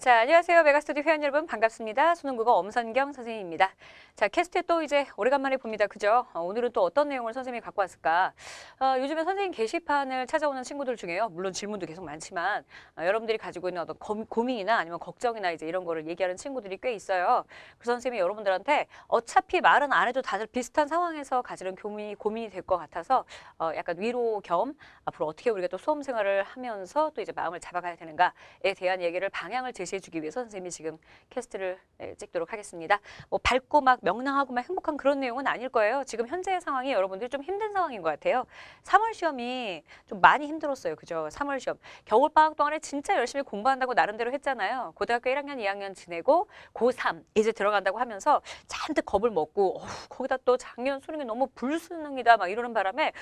자, 안녕하세요. 메가스튜디오 회원 여러분 반갑습니다. 수능국어 엄선경 선생님입니다. 자, 캐스트 또 이제 오래간만에 봅니다. 그죠? 어, 오늘은 또 어떤 내용을 선생님이 갖고 왔을까? 어, 요즘에 선생님 게시판을 찾아오는 친구들 중에요. 물론 질문도 계속 많지만 어, 여러분들이 가지고 있는 어떤 검, 고민이나 아니면 걱정이나 이제 이런 거를 얘기하는 친구들이 꽤 있어요. 그래서 선생님이 여러분들한테 어차피 말은 안 해도 다들 비슷한 상황에서 가지는 고민이, 고민이 될것 같아서 어, 약간 위로 겸 앞으로 어떻게 우리가 또 수험 생활을 하면서 또 이제 마음을 잡아가야 되는가에 대한 얘기를 방향을 제시 제시해주기 위해서 선생님이 지금 캐스트를 예, 찍도록 하겠습니다. 뭐 밝고 막 명랑하고 막 행복한 그런 내용은 아닐 거예요. 지금 현재의 상황이 여러분들 이좀 힘든 상황인 것 같아요. 3월 시험이 좀 많이 힘들었어요. 그죠? 3월 시험. 겨울방학 동안에 진짜 열심히 공부한다고 나름대로 했잖아요. 고등학교 1학년, 2학년 지내고 고3 이제 들어간다고 하면서 잔뜩 겁을 먹고 어후 거기다 또 작년 수능이 너무 불수능이다 막 이러는 바람에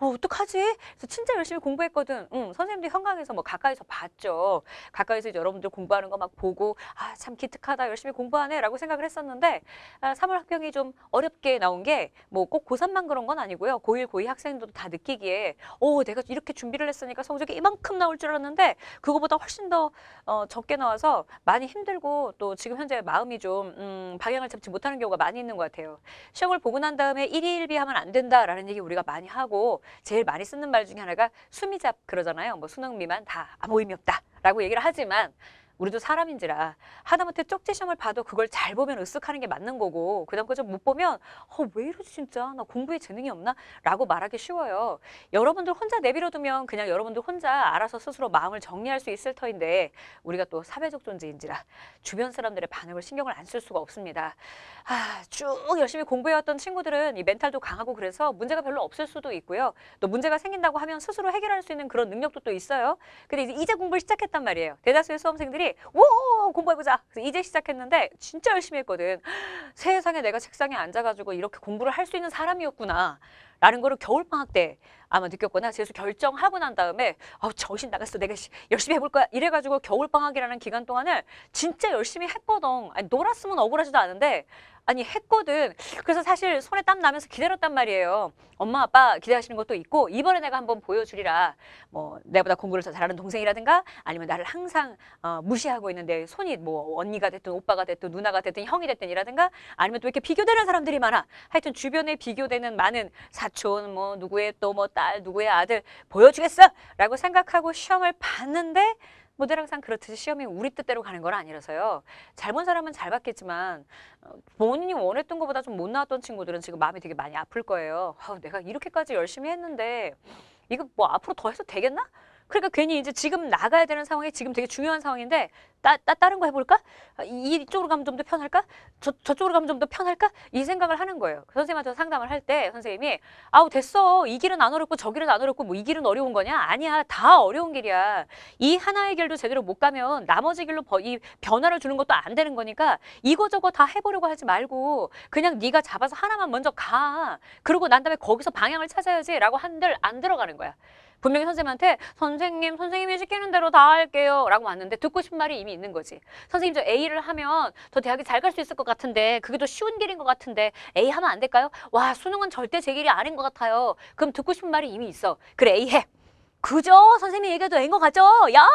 어, 어떡하지? 그래서 진짜 열심히 공부했거든. 응, 선생님도 현강에서 뭐 가까이서 봤죠. 가까이서 여러분들 공부하는 거막 보고 아 참 기특하다 열심히 공부하네 라고 생각을 했었는데 아, 3월 학평이 좀 어렵게 나온 게 뭐 꼭 고3만 그런 건 아니고요. 고1, 고2 학생도다 느끼기에 오 내가 이렇게 준비를 했으니까 성적이 이만큼 나올 줄 알았는데 그거보다 훨씬 더 어, 적게 나와서 많이 힘들고 또 지금 현재 마음이 좀 음, 방향을 잡지 못하는 경우가 많이 있는 것 같아요. 시험을 보고 난 다음에 일일비 하면 안 된다라는 얘기 우리가 많이 하고 제일 많이 쓰는 말 중에 하나가 수미잡 그러잖아요. 뭐 수능 미만 다 아무 의미 없다라고 얘기를 하지만 우리도 사람인지라 하다못해 쪽지 시험을 봐도 그걸 잘 보면 으쓱하는 게 맞는 거고 그다음 거 좀 못 보면 어 왜 이러지 진짜 나 공부에 재능이 없나? 라고 말하기 쉬워요. 여러분들 혼자 내비려두면 그냥 여러분들 혼자 알아서 스스로 마음을 정리할 수 있을 터인데 우리가 또 사회적 존재인지라 주변 사람들의 반응을 신경을 안 쓸 수가 없습니다. 아, 쭉 열심히 공부해왔던 친구들은 이 멘탈도 강하고 그래서 문제가 별로 없을 수도 있고요. 또 문제가 생긴다고 하면 스스로 해결할 수 있는 그런 능력도 또 있어요. 근데 이제 공부를 시작했단 말이에요. 대다수의 수험생들이 친오 공부해보자 이제 시작했는데 진짜 열심히 했거든 세상에 내가 책상에 앉아가지고 이렇게 공부를 할 수 있는 사람이었구나 라는 거를 겨울방학 때 아마 느꼈거나 재수 결정하고 난 다음에 아우 정신 나갔어 내가 열심히 해볼 거야 이래가지고 겨울방학이라는 기간 동안을 진짜 열심히 했거든 아니, 놀았으면 억울하지도 않은데 아니 했거든. 그래서 사실 손에 땀 나면서 기다렸단 말이에요. 엄마 아빠 기대하시는 것도 있고 이번에 내가 한번 보여주리라. 뭐 내보다 공부를 더 잘하는 동생이라든가 아니면 나를 항상 어, 무시하고 있는 데 손이 뭐 언니가 됐든 오빠가 됐든 누나가 됐든 형이 됐든 이라든가 아니면 또 이렇게 비교되는 사람들이 많아. 하여튼 주변에 비교되는 많은 사촌 뭐 누구의 또 뭐 딸 누구의 아들 보여주겠어 라고 생각하고 시험을 봤는데 모델 항상 그렇듯이 시험이 우리 뜻대로 가는 건 아니라서요. 잘 본 사람은 잘 봤겠지만 어, 본인이 원했던 것보다 좀 못 나왔던 친구들은 지금 마음이 되게 많이 아플 거예요. 아, 내가 이렇게까지 열심히 했는데 이거 뭐 앞으로 더 해서 되겠나? 그러니까 괜히 이제 지금 나가야 되는 상황이 지금 되게 중요한 상황인데 따, 따, 다른 거 해볼까? 아, 이쪽으로 가면 좀 더 편할까? 저, 저쪽으로 가면 좀 더 편할까? 이 생각을 하는 거예요. 선생님한테 상담을 할 때 선생님이 아우 됐어. 이 길은 안 어렵고 저 길은 안 어렵고 뭐 이 길은 어려운 거냐? 아니야. 다 어려운 길이야. 이 하나의 길도 제대로 못 가면 나머지 길로 이 변화를 주는 것도 안 되는 거니까 이거저거 다 해보려고 하지 말고 그냥 네가 잡아서 하나만 먼저 가. 그러고난 다음에 거기서 방향을 찾아야지 라고 한들 안 들어가는 거야. 분명히 선생님한테 선생님, 선생님이 시키는 대로 다 할게요 라고 왔는데 듣고 싶은 말이 이미 있는 거지. 선생님 저 A를 하면 저 대학에 잘갈 수 있을 것 같은데 그게 더 쉬운 길인 것 같은데 A 하면 안 될까요? 와 수능은 절대 제 길이 아닌 것 같아요. 그럼 듣고 싶은 말이 이미 있어. 그래 A 해. 그죠? 선생님이 얘기해도 A인 것 같죠? 야!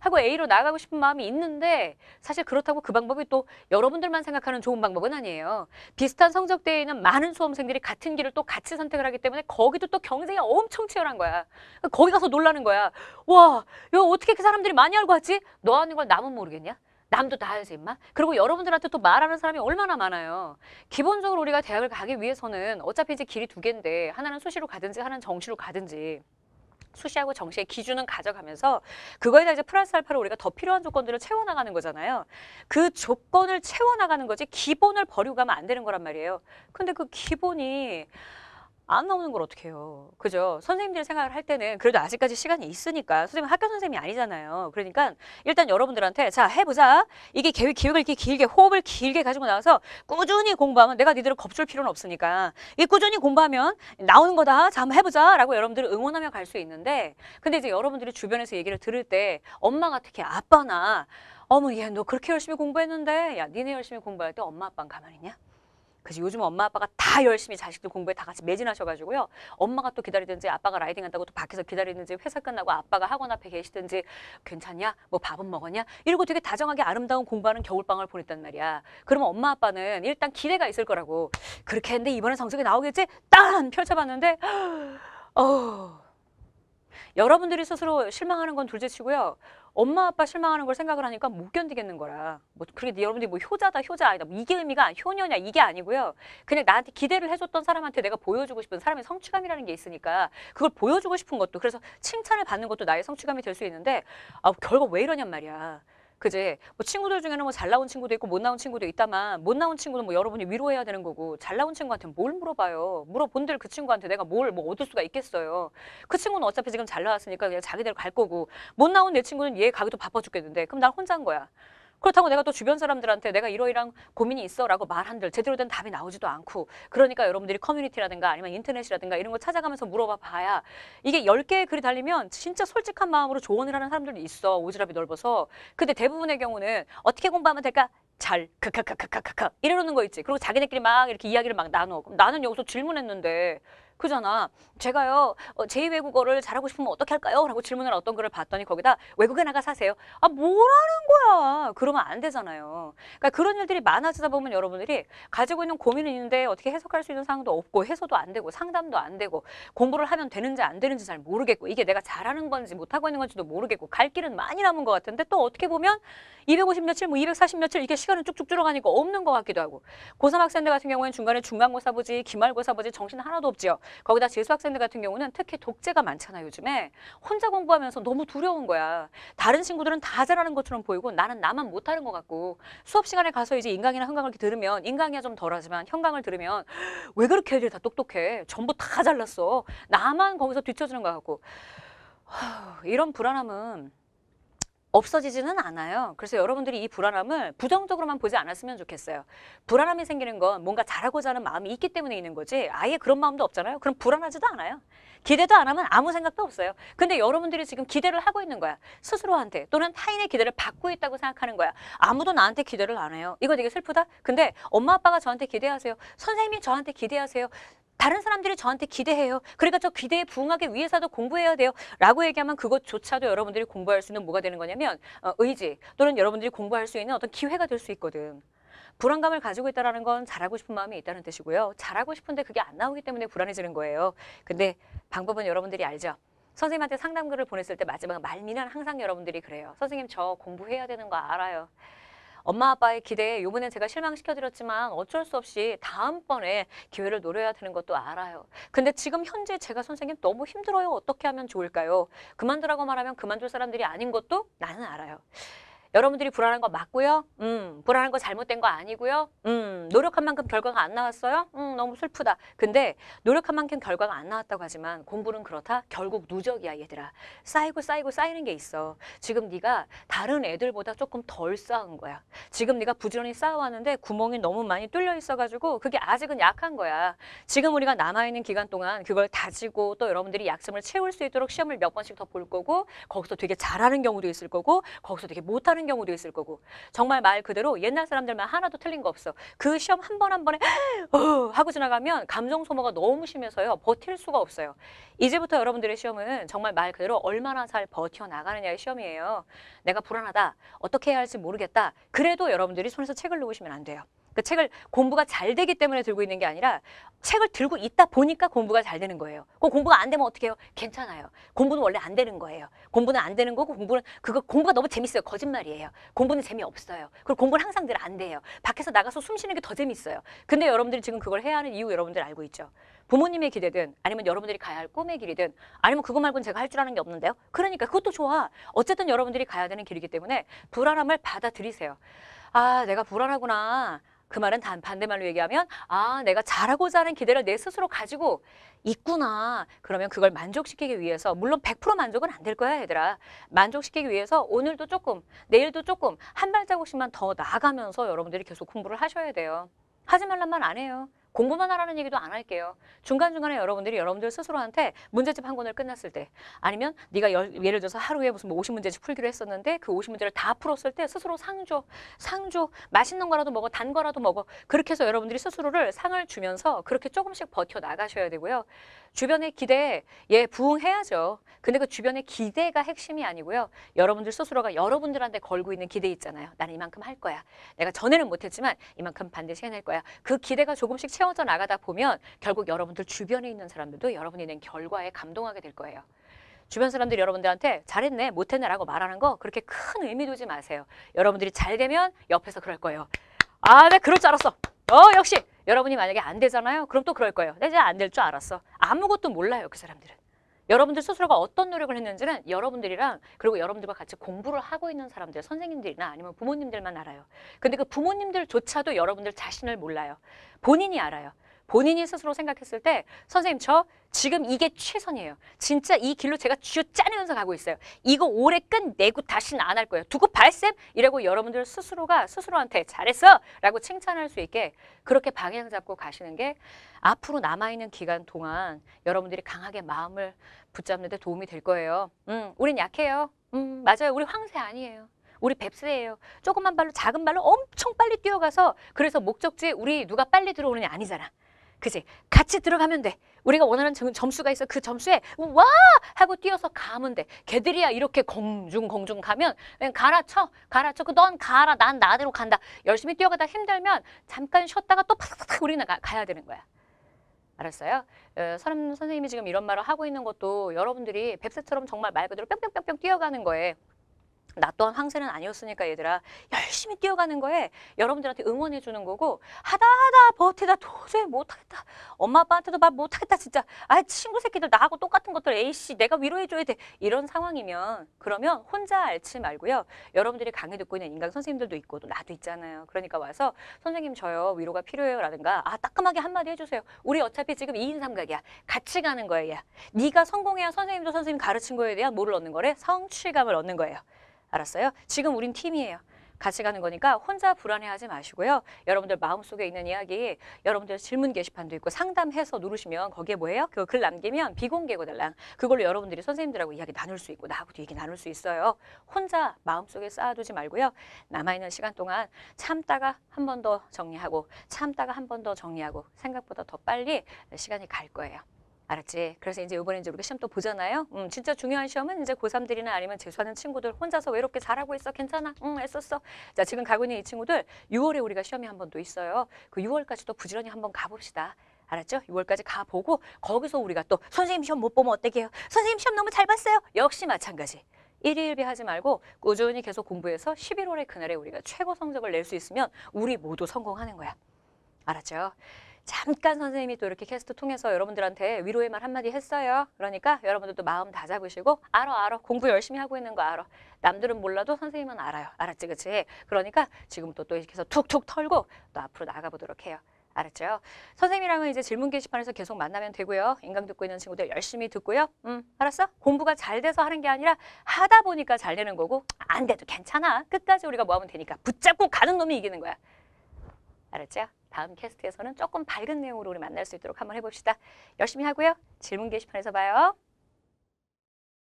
하고 A로 나가고 싶은 마음이 있는데 사실 그렇다고 그 방법이 또 여러분들만 생각하는 좋은 방법은 아니에요. 비슷한 성적대에 있는 많은 수험생들이 같은 길을 또 같이 선택을 하기 때문에 거기도 또 경쟁이 엄청 치열한 거야. 거기 가서 놀라는 거야. 와, 이거 어떻게 그 사람들이 많이 알고 왔지? 너 하는 걸 남은 모르겠냐? 남도 다 해서 임마. 그리고 여러분들한테 또 말하는 사람이 얼마나 많아요. 기본적으로 우리가 대학을 가기 위해서는 어차피 이제 길이 두 개인데 하나는 수시로 가든지 하나는 정시로 가든지 수시하고 정시의 기준은 가져가면서 그거에다 이제 플러스 알파로 우리가 더 필요한 조건들을 채워나가는 거잖아요. 그 조건을 채워나가는 거지 기본을 버리고 가면 안 되는 거란 말이에요. 근데 그 기본이 안 나오는 걸 어떻게 해요. 그죠? 선생님들 생각을 할 때는 그래도 아직까지 시간이 있으니까 선생님 학교 선생님이 아니잖아요. 그러니까 일단 여러분들한테 자 해보자. 이게 계획, 기획을 이렇게 길게 호흡을 길게 가지고 나와서 꾸준히 공부하면 내가 니들을 겁줄 필요는 없으니까 이 꾸준히 공부하면 나오는 거다. 자 한번 해보자 라고 여러분들을 응원하며 갈 수 있는데 근데 이제 여러분들이 주변에서 얘기를 들을 때 엄마가 특히 아빠나 어머 얘 너 그렇게 열심히 공부했는데 야 니네 열심히 공부할 때 엄마 아빠는 가만히 있냐? 그래서 요즘 엄마 아빠가 다 열심히 자식들 공부에 다 같이 매진하셔가지고요. 엄마가 또 기다리든지 아빠가 라이딩 한다고 또 밖에서 기다리든지 회사 끝나고 아빠가 학원 앞에 계시든지 괜찮냐? 뭐 밥은 먹었냐? 이러고 되게 다정하게 아름다운 공부하는 겨울방을 보냈단 말이야. 그러면 엄마 아빠는 일단 기대가 있을 거라고 그렇게 했는데 이번에 성적이 나오겠지? 딴 펼쳐봤는데 어 여러분들이 스스로 실망하는 건 둘째치고요. 엄마 아빠 실망하는 걸 생각을 하니까 못 견디겠는 거라. 뭐 그렇게 여러분들이 뭐 효자다 효자 아니다 뭐 이게 의미가 효녀냐 이게 아니고요. 그냥 나한테 기대를 해줬던 사람한테 내가 보여주고 싶은 사람의 성취감이라는 게 있으니까 그걸 보여주고 싶은 것도 그래서 칭찬을 받는 것도 나의 성취감이 될 수 있는데 아 결국 왜 이러냔 말이야. 그제뭐 친구들 중에는 뭐잘 나온 친구도 있고 못 나온 친구도 있다만 못 나온 친구는 뭐 여러분이 위로해야 되는 거고 잘 나온 친구한테 뭘 물어봐요. 물어본들 그 친구한테 내가 뭘 뭐 얻을 수가 있겠어요. 그 친구는 어차피 지금 잘 나왔으니까 그냥 자기대로갈 거고 못 나온 내 친구는 얘 가기도 바빠 죽겠는데 그럼 난 혼자인 거야. 그렇다고 내가 또 주변 사람들한테 내가 이러이러한 고민이 있어라고 말한들 제대로 된 답이 나오지도 않고 그러니까 여러분들이 커뮤니티라든가 아니면 인터넷이라든가 이런 거 찾아가면서 물어봐 봐야 이게 열개의 글이 달리면 진짜 솔직한 마음으로 조언을 하는 사람들도 있어. 오지랖이 넓어서. 근데 대부분의 경우는 어떻게 공부하면 될까? 잘크크크크크크 이러는 거 있지. 그리고 자기네끼리 막 이렇게 이야기를 막 나눠. 그럼 나는 여기서 질문했는데 그잖아. 제가요 어, 제2외국어를 잘하고 싶으면 어떻게 할까요? 라고 질문을 어떤 글을 봤더니 거기다 외국에 나가 사세요. 아 뭐라는 거야. 그러면 안 되잖아요. 그러니까 그런 일들이 많아지다 보면 여러분들이 가지고 있는 고민은 있는데 어떻게 해석할 수 있는 상황도 없고 해소도 안 되고 상담도 안 되고 공부를 하면 되는지 안 되는지 잘 모르겠고 이게 내가 잘하는 건지 못하고 있는 건지도 모르겠고 갈 길은 많이 남은 것 같은데 또 어떻게 보면 250 며칠 뭐240 며칠 이게 시간 시간은 쭉쭉 줄어가니까 없는 것 같기도 하고 고3 학생들 같은 경우에는 중간에 중간고사 보지 기말고사 보지 정신 하나도 없지요. 거기다 재수 학생들 같은 경우는 특히 독재가 많잖아요. 요즘에 혼자 공부하면서 너무 두려운 거야. 다른 친구들은 다 잘하는 것처럼 보이고 나는 나만 못하는 것 같고 수업 시간에 가서 이제 인강이나 현강을 이렇게 들으면 인강이야 좀 덜하지만 현강을 들으면 왜 그렇게 애들이 다 똑똑해. 전부 다 잘났어. 나만 거기서 뒤쳐지는것 같고 이런 불안함은 없어지지는 않아요. 그래서 여러분들이 이 불안함을 부정적으로만 보지 않았으면 좋겠어요. 불안함이 생기는 건 뭔가 잘하고자 하는 마음이 있기 때문에 있는 거지 아예 그런 마음도 없잖아요. 그럼 불안하지도 않아요. 기대도 안 하면 아무 생각도 없어요. 근데 여러분들이 지금 기대를 하고 있는 거야. 스스로한테 또는 타인의 기대를 받고 있다고 생각하는 거야. 아무도 나한테 기대를 안 해요. 이거 되게 슬프다. 근데 엄마 아빠가 저한테 기대하세요. 선생님이 저한테 기대하세요. 다른 사람들이 저한테 기대해요. 그러니까 저 기대에 부응하기 위해서도 공부해야 돼요. 라고 얘기하면 그것조차도 여러분들이 공부할 수 있는 뭐가 되는 거냐면 어, 의지 또는 여러분들이 공부할 수 있는 어떤 기회가 될 수 있거든. 불안감을 가지고 있다는 건 잘하고 싶은 마음이 있다는 뜻이고요. 잘하고 싶은데 그게 안 나오기 때문에 불안해지는 거예요. 근데 방법은 여러분들이 알죠. 선생님한테 상담글을 보냈을 때 마지막 말미는 항상 여러분들이 그래요. 선생님 저 공부해야 되는 거 알아요. 엄마 아빠의 기대에 요번엔 제가 실망시켜드렸지만 어쩔 수 없이 다음번에 기회를 노려야 되는 것도 알아요. 근데 지금 현재 제가 선생님 너무 힘들어요. 어떻게 하면 좋을까요? 그만두라고 말하면 그만둘 사람들이 아닌 것도 나는 알아요. 여러분들이 불안한 거 맞고요. 음, 불안한 거 잘못된 거 아니고요. 음, 노력한 만큼 결과가 안 나왔어요. 음, 너무 슬프다. 근데 노력한 만큼 결과가 안 나왔다고 하지만 공부는 그렇다. 결국 누적이야, 얘들아. 쌓이고 쌓이고 쌓이는 게 있어. 지금 네가 다른 애들보다 조금 덜 쌓은 거야. 지금 네가 부지런히 쌓아왔는데 구멍이 너무 많이 뚫려 있어 가지고 그게 아직은 약한 거야. 지금 우리가 남아 있는 기간 동안 그걸 다지고 또 여러분들이 약점을 채울 수 있도록 시험을 몇 번씩 더 볼 거고 거기서 되게 잘하는 경우도 있을 거고 거기서 되게 못하는 하는 경우도 있을 거고 정말 말 그대로 옛날 사람들만 하나도 틀린 거 없어. 그 시험 한 번 한 번에 어, 하고 지나가면 감정 소모가 너무 심해서요. 버틸 수가 없어요. 이제부터 여러분들의 시험은 정말 말 그대로 얼마나 잘 버텨나가느냐의 시험이에요. 내가 불안하다. 어떻게 해야 할지 모르겠다. 그래도 여러분들이 손에서 책을 놓으시면 안 돼요. 그 책을 공부가 잘 되기 때문에 들고 있는 게 아니라 책을 들고 있다 보니까 공부가 잘 되는 거예요. 그 공부가 안 되면 어떻게 해요? 괜찮아요. 공부는 원래 안 되는 거예요. 공부는 안 되는 거고 공부는 그거 공부가 너무 재밌어요. 거짓말이에요. 공부는 재미없어요. 그리고 공부는 항상 늘 안 돼요. 밖에서 나가서 숨 쉬는 게 더 재밌어요. 근데 여러분들이 지금 그걸 해야 하는 이유 여러분들 알고 있죠. 부모님의 기대든 아니면 여러분들이 가야 할 꿈의 길이든 아니면 그거 말고는 제가 할 줄 아는 게 없는데요. 그러니까 그것도 좋아. 어쨌든 여러분들이 가야 되는 길이기 때문에 불안함을 받아들이세요. 아, 내가 불안하구나. 그 말은 단 반대말로 얘기하면 아 내가 잘하고자 하는 기대를 내 스스로 가지고 있구나. 그러면 그걸 만족시키기 위해서 물론 100% 만족은 안 될 거야 얘들아. 만족시키기 위해서 오늘도 조금 내일도 조금 한 발자국씩만 더 나가면서 아 여러분들이 계속 공부를 하셔야 돼요. 하지 말란 말 안 해요. 공부만 하라는 얘기도 안 할게요. 중간중간에 여러분들이 여러분들 스스로한테 문제집 한 권을 끝났을 때 아니면 네가 열, 예를 들어서 하루에 무슨 뭐 50문제집 풀기로 했었는데 그 50문제를 다 풀었을 때 스스로 상조, 상조, 맛있는 거라도 먹어, 단 거라도 먹어. 그렇게 해서 여러분들이 스스로를 상을 주면서 그렇게 조금씩 버텨나가셔야 되고요. 주변의 기대에 예, 부응해야죠. 근데 그 주변의 기대가 핵심이 아니고요. 여러분들 스스로가 여러분들한테 걸고 있는 기대 있잖아요. 나는 이만큼 할 거야. 내가 전에는 못했지만 이만큼 반드시 해낼 거야. 그 기대가 조금씩 채 채워져 나가다 보면 결국 여러분들 주변에 있는 사람들도 여러분이 낸 결과에 감동하게 될 거예요. 주변 사람들이 여러분들한테 잘했네, 못했네 라고 말하는 거 그렇게 큰 의미 두지 마세요. 여러분들이 잘 되면 옆에서 그럴 거예요. 아, 나 네, 그럴 줄 알았어. 어, 역시. 여러분이 만약에 안 되잖아요. 그럼 또 그럴 거예요. 내가 네, 안될 줄 알았어. 아무것도 몰라요, 그 사람들은. 여러분들 스스로가 어떤 노력을 했는지는 여러분들이랑 그리고 여러분들과 같이 공부를 하고 있는 사람들, 선생님들이나 아니면 부모님들만 알아요. 근데 그 부모님들조차도 여러분들 자신을 몰라요. 본인이 알아요. 본인이 스스로 생각했을 때 선생님 저 지금 이게 최선이에요. 진짜 이 길로 제가 쥐어짜내면서 가고 있어요. 이거 오래 끝내고 다시는 안 할 거예요. 두고 발쌤! 이라고 여러분들 스스로가 스스로한테 잘했어! 라고 칭찬할 수 있게 그렇게 방향 잡고 가시는 게 앞으로 남아있는 기간 동안 여러분들이 강하게 마음을 붙잡는 데 도움이 될 거예요. 음, 우린 약해요. 음, 맞아요. 우리 황새 아니에요. 우리 뱁스예요. 조그만 발로 작은 발로 엄청 빨리 뛰어가서 그래서 목적지에 우리 누가 빨리 들어오느냐 아니잖아. 그지? 같이 들어가면 돼. 우리가 원하는 점수가 있어. 그 점수에 와 하고 뛰어서 가면 돼. 걔들이야 이렇게 공중 공중 가면 그냥 갈아쳐. 갈아쳐. 그 넌 가라. 난 나대로 간다. 열심히 뛰어가다 힘들면 잠깐 쉬었다가 또 팍팍 우리는 가, 가야 되는 거야. 알았어요? 어, 선생님이 지금 이런 말을 하고 있는 것도 여러분들이 뱁새처럼 정말 말 그대로 뿅뿅뿅뿅 뛰어가는 거에 나 또한 황새는 아니었으니까 얘들아 열심히 뛰어가는 거에 여러분들한테 응원해 주는 거고 하다 하다 버티다 도저히 못하겠다 엄마 아빠한테도 말 못하겠다 진짜 아 친구 새끼들 나하고 똑같은 것들 에이씨 내가 위로해 줘야 돼 이런 상황이면 그러면 혼자 앓지 말고요 여러분들이 강의 듣고 있는 인강 선생님들도 있고 나도 있잖아요 그러니까 와서 선생님 저요 위로가 필요해요 라든가 아 따끔하게 한마디 해주세요 우리 어차피 지금 이인삼각이야 같이 가는 거예요 네가 성공해야 선생님도 선생님 가르친 거에 대한 뭐를 얻는 거래 성취감을 얻는 거예요 알았어요? 지금 우린 팀이에요. 같이 가는 거니까 혼자 불안해하지 마시고요. 여러분들 마음속에 있는 이야기 여러분들 질문 게시판도 있고 상담해서 누르시면 거기에 뭐예요? 그 글 남기면 비공개고 달랑 그걸로 여러분들이 선생님들하고 이야기 나눌 수 있고 나하고도 얘기 나눌 수 있어요. 혼자 마음속에 쌓아두지 말고요. 남아있는 시간 동안 참다가 한 번 더 정리하고 참다가 한 번 더 정리하고 생각보다 더 빨리 시간이 갈 거예요. 알았지? 그래서 이제 이번에 이제 우리가 시험 또 보잖아요. 음, 진짜 중요한 시험은 이제 고3들이나 아니면 재수하는 친구들 혼자서 외롭게 잘하고 있어. 괜찮아. 응, 애썼어. 자, 지금 가고 있는 이 친구들 6월에 우리가 시험이 한 번 또 있어요. 그 6월까지도 부지런히 한번 가봅시다. 알았죠? 6월까지 가보고 거기서 우리가 또 선생님 시험 못 보면 어떡해요? 선생님 시험 너무 잘 봤어요. 역시 마찬가지. 일일비 하지 말고 꾸준히 계속 공부해서 11월에 그날에 우리가 최고 성적을 낼 수 있으면 우리 모두 성공하는 거야. 알았죠? 잠깐 선생님이 또 이렇게 캐스트 통해서 여러분들한테 위로의 말 한마디 했어요. 그러니까 여러분들도 마음 다 잡으시고 알아 알아 공부 열심히 하고 있는 거 알아. 남들은 몰라도 선생님은 알아요. 알았지 그치? 그러니까 지금부터 또 이렇게 해서 툭툭 털고 또 앞으로 나가보도록 해요. 알았죠? 선생님이랑은 이제 질문 게시판에서 계속 만나면 되고요. 인강 듣고 있는 친구들 열심히 듣고요. 음, 알았어? 공부가 잘 돼서 하는 게 아니라 하다 보니까 잘 되는 거고 안 돼도 괜찮아. 끝까지 우리가 뭐 하면 되니까 붙잡고 가는 놈이 이기는 거야. 알았죠? 다음 캐스트에서는 조금 밝은 내용으로 우리 만날 수 있도록 한번 해봅시다. 열심히 하고요. 질문 게시판에서 봐요.